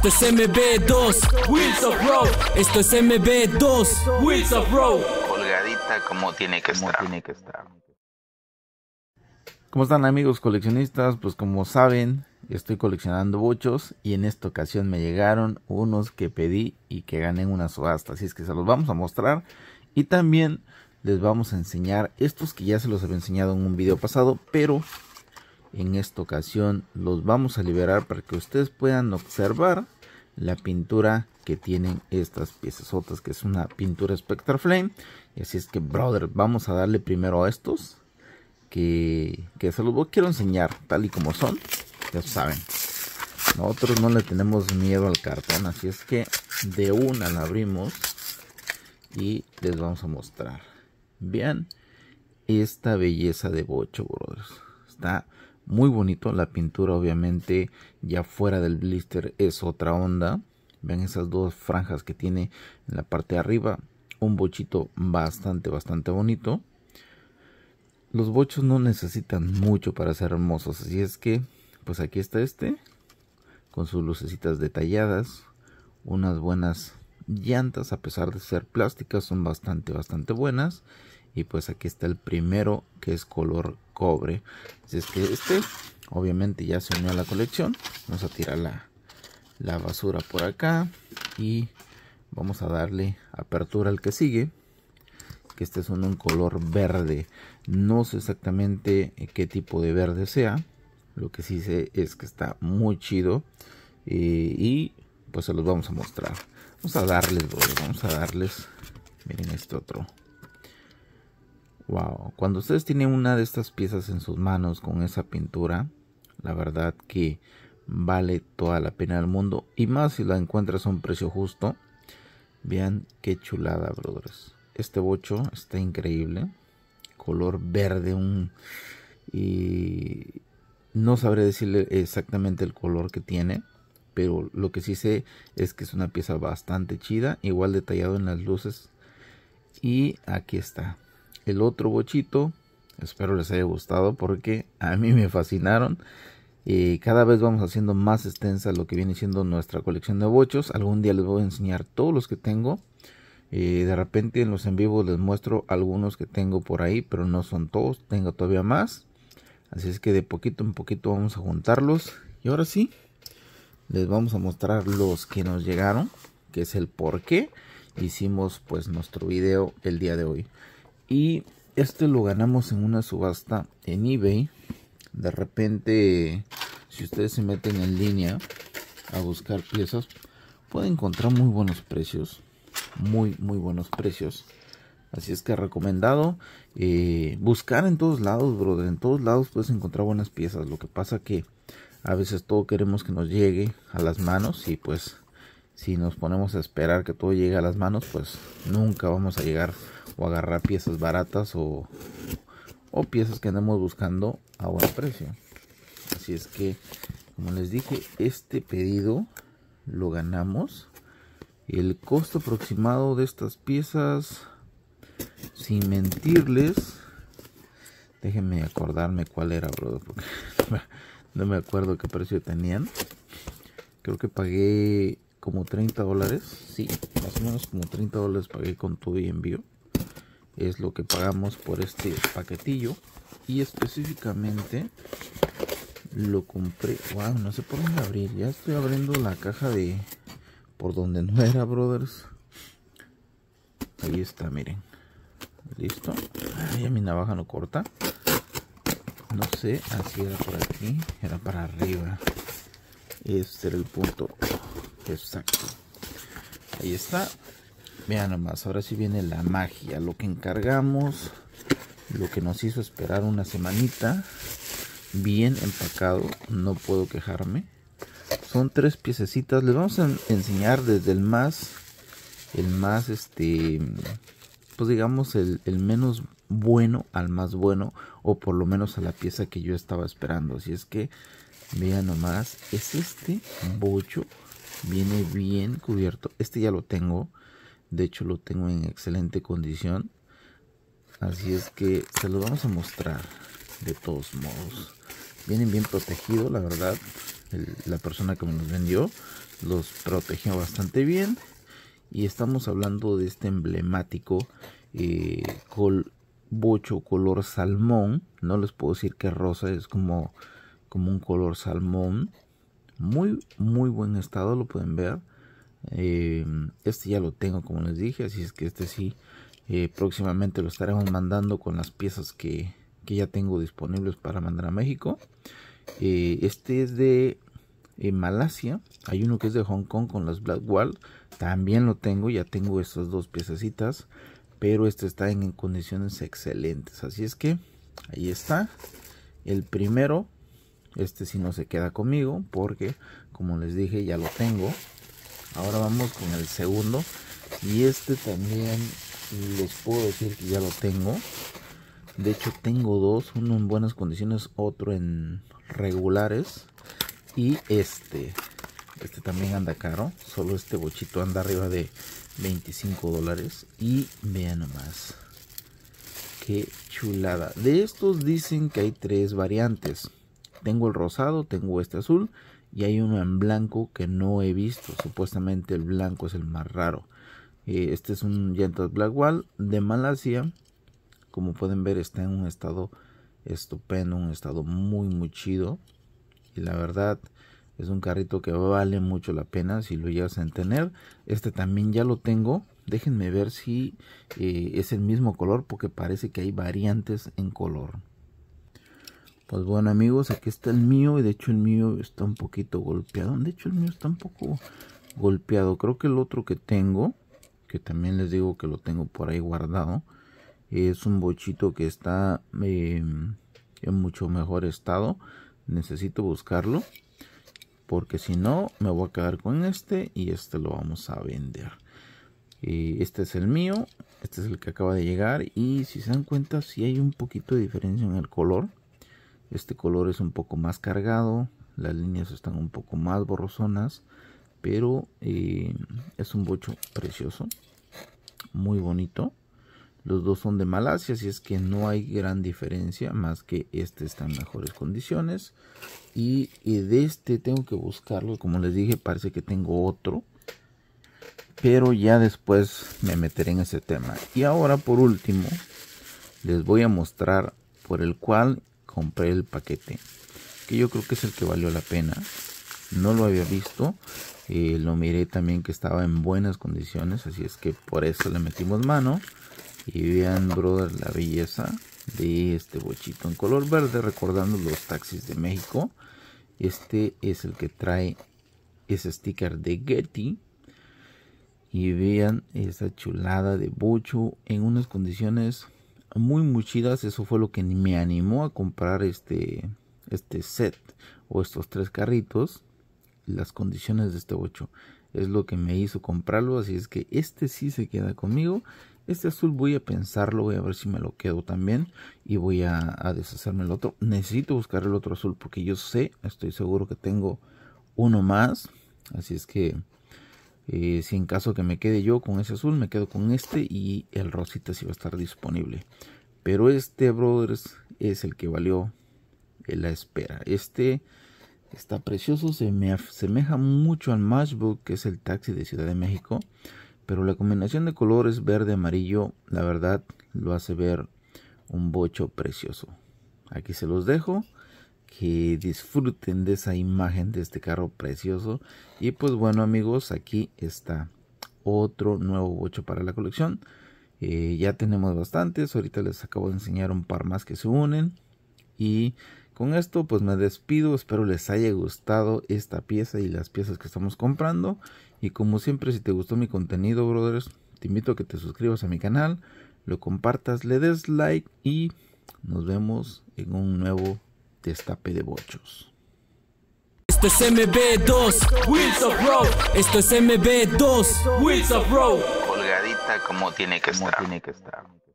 Esto es MB2, Wheels of Row. Esto es MB2, Wheels of Row. Colgadita como tiene que estar. Tiene ¿Cómo están amigos coleccionistas? Pues como saben, estoy coleccionando bochos y en esta ocasión me llegaron unos que pedí y que gané en una subasta. Así es que se los vamos a mostrar y también les vamos a enseñar estos que ya se los había enseñado en un video pasado, pero en esta ocasión los vamos a liberar para que ustedes puedan observar la pintura que tienen estas piezas otras que es una pintura Spectra Flame y así es que brother vamos a darle primero a estos que, se los quiero enseñar tal y como son ya saben nosotros no le tenemos miedo al cartón así es que de una la abrimos y les vamos a mostrar vean esta belleza de bocho brothers está muy bonito. La pintura obviamente ya fuera del blister es otra onda. ven esas dos franjas que tiene en la parte de arriba. Un bochito bastante, bastante bonito. Los bochos no necesitan mucho para ser hermosos. Así es que, pues aquí está este. Con sus lucecitas detalladas. Unas buenas llantas, a pesar de ser plásticas, son bastante, bastante buenas y pues aquí está el primero que es color cobre así es que este obviamente ya se unió a la colección vamos a tirar la, basura por acá y vamos a darle apertura al que sigue que este es un color verde no sé exactamente eh, qué tipo de verde sea lo que sí sé es que está muy chido eh, y pues se los vamos a mostrar vamos a darles dos vamos a darles miren este otro Wow, cuando ustedes tienen una de estas piezas en sus manos con esa pintura, la verdad que vale toda la pena al mundo y más si la encuentras a un precio justo. Vean qué chulada, brothers. Este bocho está increíble, color verde, un y no sabré decirle exactamente el color que tiene, pero lo que sí sé es que es una pieza bastante chida, igual detallado en las luces y aquí está el otro bochito. Espero les haya gustado porque a mí me fascinaron. y cada vez vamos haciendo más extensa lo que viene siendo nuestra colección de bochos. Algún día les voy a enseñar todos los que tengo. y de repente en los en vivo les muestro algunos que tengo por ahí, pero no son todos. Tengo todavía más. Así es que de poquito en poquito vamos a juntarlos. Y ahora sí, les vamos a mostrar los que nos llegaron, que es el por qué hicimos pues nuestro video el día de hoy. Y este lo ganamos en una subasta en eBay. De repente, si ustedes se meten en línea a buscar piezas, pueden encontrar muy buenos precios. Muy, muy buenos precios. Así es que recomendado eh, buscar en todos lados, brother. En todos lados puedes encontrar buenas piezas. Lo que pasa que a veces todo queremos que nos llegue a las manos y pues si nos ponemos a esperar que todo llegue a las manos, pues nunca vamos a llegar o agarrar piezas baratas o, piezas que andemos buscando a buen precio. Así es que, como les dije, este pedido lo ganamos. El costo aproximado de estas piezas, sin mentirles, déjenme acordarme cuál era, bro, porque no me acuerdo qué precio tenían. Creo que pagué como 30 dólares. Sí, más o menos como 30 dólares pagué con tu y envío. Es lo que pagamos por este paquetillo. Y específicamente lo compré. Wow, no sé por dónde abrir. Ya estoy abriendo la caja de por donde no era, brothers. Ahí está, miren. Listo. ya mi navaja no corta. No sé, así era por aquí. Era para arriba. Este era el punto. Exacto. Ahí está. Vean nomás, ahora sí viene la magia. Lo que encargamos, lo que nos hizo esperar una semanita. Bien empacado, no puedo quejarme. Son tres piececitas. Les vamos a enseñar desde el más, el más, este, pues digamos, el, el menos bueno al más bueno. O por lo menos a la pieza que yo estaba esperando. Así es que, vean nomás, es este bocho Viene bien cubierto. Este ya lo tengo. De hecho lo tengo en excelente condición. Así es que se lo vamos a mostrar de todos modos. Vienen bien protegidos, la verdad. la persona que me los vendió los protegió bastante bien. Y estamos hablando de este emblemático eh, bocho color salmón. No les puedo decir que rosa, es como, como un color salmón muy muy buen estado lo pueden ver eh, este ya lo tengo como les dije así es que este sí eh, próximamente lo estaremos mandando con las piezas que, ya tengo disponibles para mandar a México eh, este es de Malasia hay uno que es de Hong Kong con las Black Wall también lo tengo ya tengo estas dos piezas pero este está en, en condiciones excelentes así es que ahí está el primero este si no se queda conmigo porque, como les dije, ya lo tengo. Ahora vamos con el segundo. Y este también les puedo decir que ya lo tengo. De hecho tengo dos, uno en buenas condiciones, otro en regulares. Y este, este también anda caro. Solo este bochito anda arriba de 25 dólares. Y vean nomás. Qué chulada. De estos dicen que hay tres variantes. Tengo el rosado, tengo este azul y hay uno en blanco que no he visto. Supuestamente el blanco es el más raro. Eh, este es un Black Blackwall de Malasia. Como pueden ver está en un estado estupendo, un estado muy muy chido. Y la verdad es un carrito que vale mucho la pena si lo llegas a tener. Este también ya lo tengo. Déjenme ver si eh, es el mismo color porque parece que hay variantes en color. Pues bueno amigos, aquí está el mío y de hecho el mío está un poquito golpeado. De hecho el mío está un poco golpeado. Creo que el otro que tengo, que también les digo que lo tengo por ahí guardado, es un bochito que está em, en mucho mejor estado. Necesito buscarlo porque si no me voy a quedar con este y este lo vamos a vender este es el mío este es el que acaba de llegar y si se dan cuenta si hay un poquito de diferencia en el color este color es un poco más cargado, las líneas están un poco más borrosonas, pero eh, es un bocho precioso, muy bonito. Los dos son de Malasia, así es que no hay gran diferencia, más que este está en mejores condiciones. Y, y de este tengo que buscarlo, como les dije, parece que tengo otro. Pero ya después me meteré en ese tema. Y ahora por último, les voy a mostrar por el cual compré el paquete, que yo creo que es el que valió la pena. No lo había visto, eh, lo miré también que estaba en buenas condiciones, así es que por eso le metimos mano. Y vean, brother, la belleza de este bochito en color verde, recordando los taxis de México. Este es el que trae ese sticker de Getty. Y vean esa chulada de bocho en unas condiciones muy muy chidas eso fue lo que me animó a comprar este este set o estos tres carritos las condiciones de este 8 es lo que me hizo comprarlo así es que este sí se queda conmigo este azul voy a pensarlo voy a ver si me lo quedo también y voy a, a deshacerme el otro necesito buscar el otro azul porque yo sé estoy seguro que tengo uno más así es que eh, si en caso que me quede yo con ese azul, me quedo con este y el rosita si sí va a estar disponible. Pero este, brothers, es el que valió la espera. Este está precioso, se me asemeja mucho al Matchbook, que es el taxi de Ciudad de México. Pero la combinación de colores verde-amarillo, la verdad, lo hace ver un bocho precioso. Aquí se los dejo que disfruten de esa imagen de este carro precioso. Y pues bueno amigos, aquí está otro nuevo bocho para la colección. Eh, ya tenemos bastantes, ahorita les acabo de enseñar un par más que se unen. Y con esto pues me despido, espero les haya gustado esta pieza y las piezas que estamos comprando. Y como siempre si te gustó mi contenido brothers, te invito a que te suscribas a mi canal, lo compartas, le des like y nos vemos en un nuevo destape de bochos. Esto es MB2, Wheels of Road. Esto es MB2, Wheels of Road. Colgadita como tiene que como Tiene que estar.